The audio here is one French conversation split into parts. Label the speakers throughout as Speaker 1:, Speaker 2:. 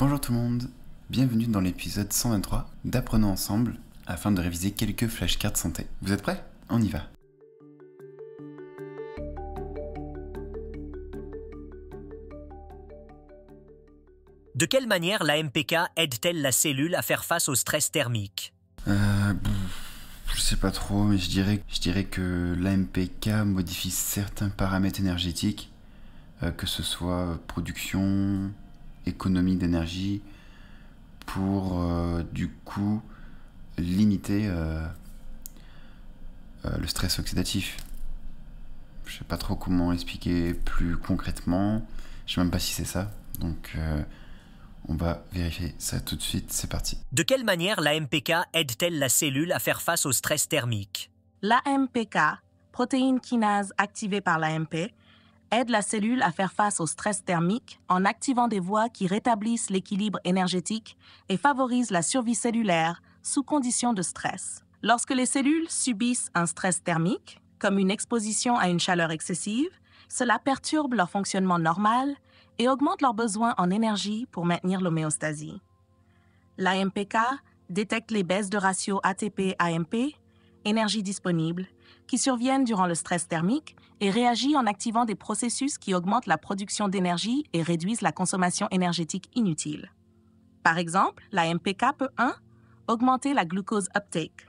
Speaker 1: Bonjour tout le monde, bienvenue dans l'épisode 123 d'Apprenons ensemble afin de réviser quelques flashcards santé. Vous êtes prêts On y va
Speaker 2: De quelle manière la MPK aide-t-elle la cellule à faire face au stress thermique
Speaker 1: euh, Je sais pas trop, mais je dirais, je dirais que l'AMPK modifie certains paramètres énergétiques, euh, que ce soit production, économie d'énergie pour euh, du coup limiter euh, euh, le stress oxydatif. Je sais pas trop comment expliquer plus concrètement. Je sais même pas si c'est ça. Donc on va vérifier ça tout de suite. C'est parti.
Speaker 2: De quelle manière la MPK aide-t-elle la cellule à faire face au stress thermique La MPK, protéine kinase activée par la MP, aide la cellule à faire face au stress thermique en activant des voies qui rétablissent l'équilibre énergétique et favorisent la survie cellulaire sous conditions de stress. Lorsque les cellules subissent un stress thermique, comme une exposition à une chaleur excessive, cela perturbe leur fonctionnement normal et augmente leur besoin en énergie pour maintenir l'homéostasie. L'AMPK détecte les baisses de ratio ATP-AMP, énergie disponible, qui surviennent durant le stress thermique et réagit en activant des processus qui augmentent la production d'énergie et réduisent la consommation énergétique inutile. Par exemple, la MPK peut 1. Augmenter la glucose uptake.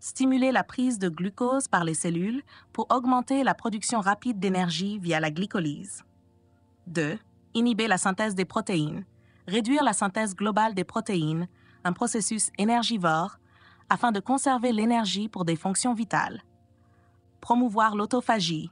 Speaker 2: Stimuler la prise de glucose par les cellules pour augmenter la production rapide d'énergie via la glycolyse. 2. Inhiber la synthèse des protéines. Réduire la synthèse globale des protéines, un processus énergivore, afin de conserver l'énergie pour des fonctions vitales promouvoir l'autophagie,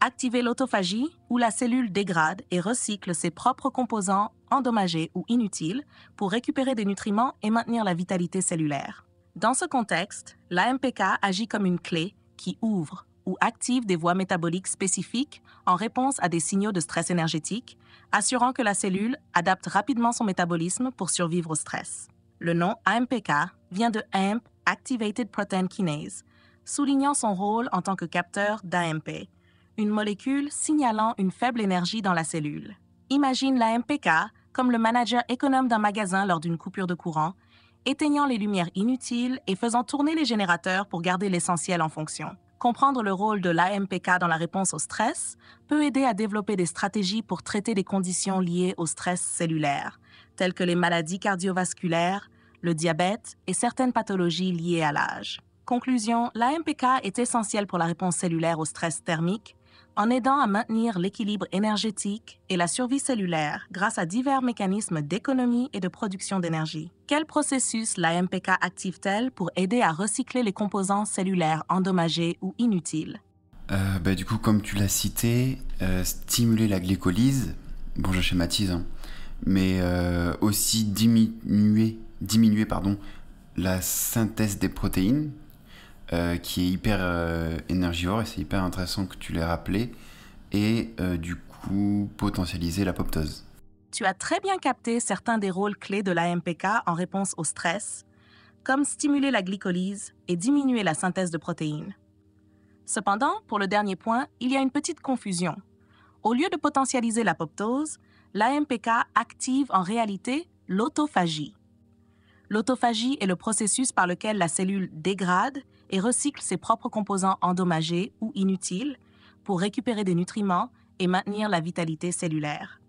Speaker 2: activer l'autophagie où la cellule dégrade et recycle ses propres composants endommagés ou inutiles pour récupérer des nutriments et maintenir la vitalité cellulaire. Dans ce contexte, l'AMPK agit comme une clé qui ouvre ou active des voies métaboliques spécifiques en réponse à des signaux de stress énergétique, assurant que la cellule adapte rapidement son métabolisme pour survivre au stress. Le nom AMPK vient de AMP Activated Protein Kinase, soulignant son rôle en tant que capteur d'AMP, une molécule signalant une faible énergie dans la cellule. Imagine l'AMPK comme le manager économe d'un magasin lors d'une coupure de courant, éteignant les lumières inutiles et faisant tourner les générateurs pour garder l'essentiel en fonction. Comprendre le rôle de l'AMPK dans la réponse au stress peut aider à développer des stratégies pour traiter des conditions liées au stress cellulaire, telles que les maladies cardiovasculaires, le diabète et certaines pathologies liées à l'âge. Conclusion, l'AMPK est essentielle pour la réponse cellulaire au stress thermique en aidant à maintenir l'équilibre énergétique et la survie cellulaire grâce à divers mécanismes d'économie et de production d'énergie. Quel processus l'AMPK active-t-elle pour aider à recycler les composants cellulaires endommagés ou inutiles
Speaker 1: euh, bah, Du coup, comme tu l'as cité, euh, stimuler la glycolyse, bon je schématise, hein, mais euh, aussi diminuer, diminuer pardon, la synthèse des protéines, euh, qui est hyper euh, énergivore et c'est hyper intéressant que tu l'aies rappelé, et euh, du coup potentialiser l'apoptose.
Speaker 2: Tu as très bien capté certains des rôles clés de l'AMPK en réponse au stress, comme stimuler la glycolyse et diminuer la synthèse de protéines. Cependant, pour le dernier point, il y a une petite confusion. Au lieu de potentialiser l'apoptose, l'AMPK active en réalité l'autophagie. L'autophagie est le processus par lequel la cellule dégrade et recycle ses propres composants endommagés ou inutiles pour récupérer des nutriments et maintenir la vitalité cellulaire.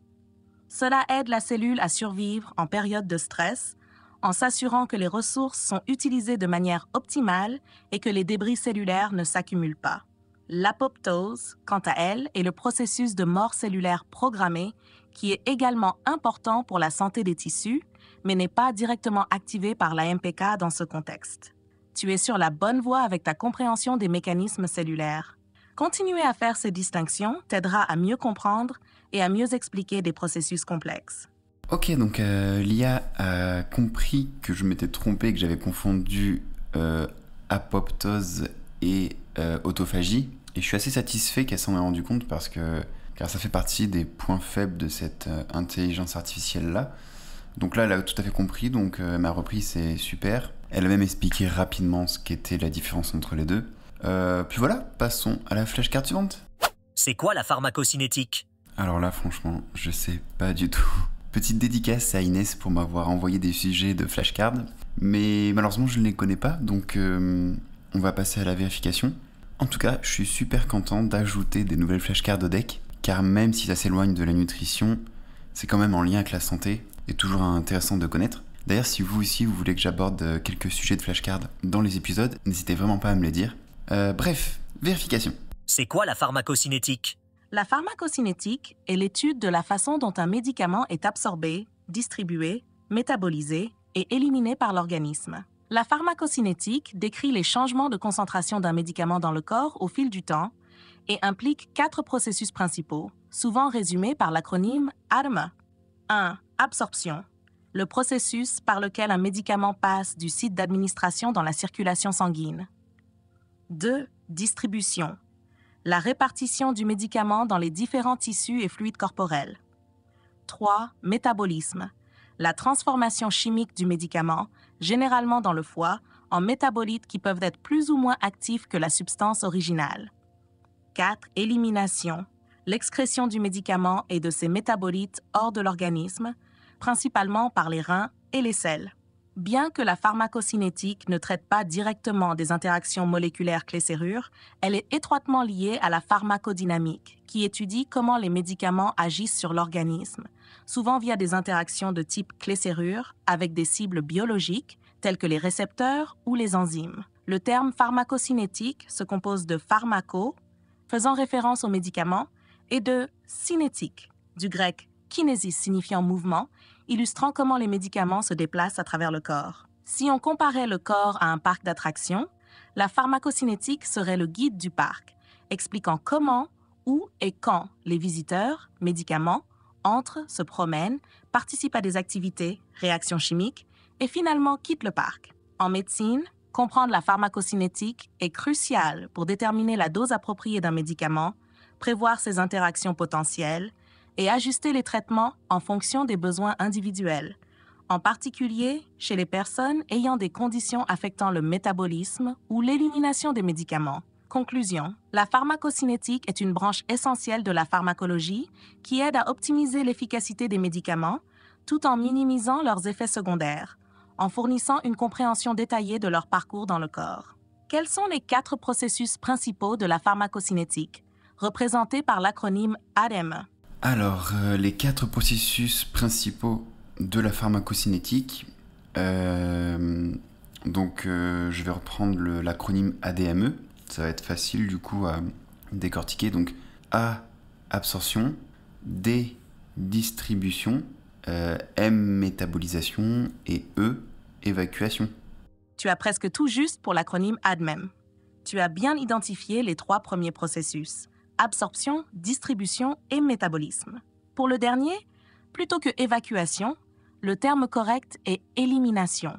Speaker 2: Cela aide la cellule à survivre en période de stress en s'assurant que les ressources sont utilisées de manière optimale et que les débris cellulaires ne s'accumulent pas. L'apoptose, quant à elle, est le processus de mort cellulaire programmé qui est également important pour la santé des tissus, mais n'est pas directement activé par la MPK dans ce contexte. Tu es sur la bonne voie avec ta compréhension des mécanismes cellulaires. Continuer à faire ces distinctions t'aidera à mieux comprendre et à mieux expliquer des processus complexes.
Speaker 1: Ok, donc euh, l'IA a compris que je m'étais trompé, que j'avais confondu euh, apoptose et euh, autophagie. Et je suis assez satisfait qu'elle s'en ait rendu compte parce que car ça fait partie des points faibles de cette euh, intelligence artificielle-là. Donc là, elle a tout à fait compris, donc euh, m'a repris, c'est super. Elle a même expliqué rapidement ce qu'était la différence entre les deux. Euh, puis voilà, passons à la flashcard suivante.
Speaker 2: C'est quoi la pharmacocinétique
Speaker 1: Alors là, franchement, je sais pas du tout. Petite dédicace à Inès pour m'avoir envoyé des sujets de flashcard. mais malheureusement je ne les connais pas, donc on va passer à la vérification. En tout cas, je suis super content d'ajouter des nouvelles flashcards au deck, car même si ça s'éloigne de la nutrition, c'est quand même en lien avec la santé et toujours intéressant de connaître. D'ailleurs, si vous aussi vous voulez que j'aborde quelques sujets de flashcards dans les épisodes, n'hésitez vraiment pas à me les dire. Euh, bref, vérification.
Speaker 2: C'est quoi la pharmacocinétique La pharmacocinétique est l'étude de la façon dont un médicament est absorbé, distribué, métabolisé et éliminé par l'organisme. La pharmacocinétique décrit les changements de concentration d'un médicament dans le corps au fil du temps et implique quatre processus principaux, souvent résumés par l'acronyme ADMA. 1. E. Absorption. Le processus par lequel un médicament passe du site d'administration dans la circulation sanguine. 2. Distribution. La répartition du médicament dans les différents tissus et fluides corporels. 3. Métabolisme la transformation chimique du médicament, généralement dans le foie, en métabolites qui peuvent être plus ou moins actifs que la substance originale. 4. Élimination. L'excrétion du médicament et de ses métabolites hors de l'organisme, principalement par les reins et les selles. Bien que la pharmacocinétique ne traite pas directement des interactions moléculaires clé-serrure, elle est étroitement liée à la pharmacodynamique, qui étudie comment les médicaments agissent sur l'organisme, souvent via des interactions de type clé-serrure avec des cibles biologiques, telles que les récepteurs ou les enzymes. Le terme pharmacocinétique se compose de pharmaco, faisant référence aux médicaments, et de cinétique, du grec kinésis signifiant mouvement, illustrant comment les médicaments se déplacent à travers le corps. Si on comparait le corps à un parc d'attractions, la pharmacocinétique serait le guide du parc, expliquant comment, où et quand les visiteurs, médicaments, entrent, se promènent, participent à des activités, réactions chimiques, et finalement quittent le parc. En médecine, comprendre la pharmacocinétique est crucial pour déterminer la dose appropriée d'un médicament, prévoir ses interactions potentielles et ajuster les traitements en fonction des besoins individuels, en particulier chez les personnes ayant des conditions affectant le métabolisme ou l'élimination des médicaments. Conclusion, la pharmacocinétique est une branche essentielle de la pharmacologie qui aide à optimiser l'efficacité des médicaments tout en minimisant leurs effets secondaires, en fournissant une compréhension détaillée de leur parcours dans le corps. Quels sont les quatre processus principaux de la pharmacocinétique, représentés par l'acronyme ADEME
Speaker 1: alors, euh, les quatre processus principaux de la pharmacocinétique. Euh, donc, euh, je vais reprendre l'acronyme ADME. Ça va être facile du coup à décortiquer. Donc, A, absorption. D, distribution. M, métabolisation. Et E, évacuation.
Speaker 2: Tu as presque tout juste pour l'acronyme ADMEM. E tu as bien identifié les trois premiers processus absorption, distribution et métabolisme. Pour le dernier, plutôt que évacuation, le terme correct est élimination.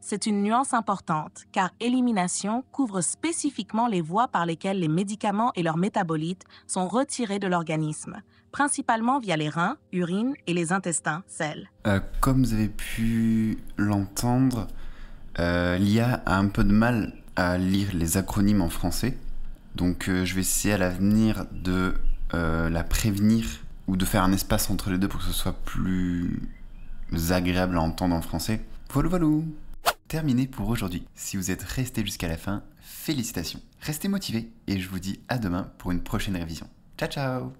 Speaker 2: C'est une nuance importante car élimination couvre spécifiquement les voies par lesquelles les médicaments et leurs métabolites sont retirés de l'organisme, principalement via les reins, urine et les intestins, selles.
Speaker 1: Euh, comme vous avez pu l'entendre, euh, l'IA a un peu de mal à lire les acronymes en français. Donc euh, je vais essayer à l'avenir de euh, la prévenir ou de faire un espace entre les deux pour que ce soit plus agréable à entendre en français. Voilà, voilà. Terminé pour aujourd'hui. Si vous êtes resté jusqu'à la fin, félicitations. Restez motivés et je vous dis à demain pour une prochaine révision. Ciao ciao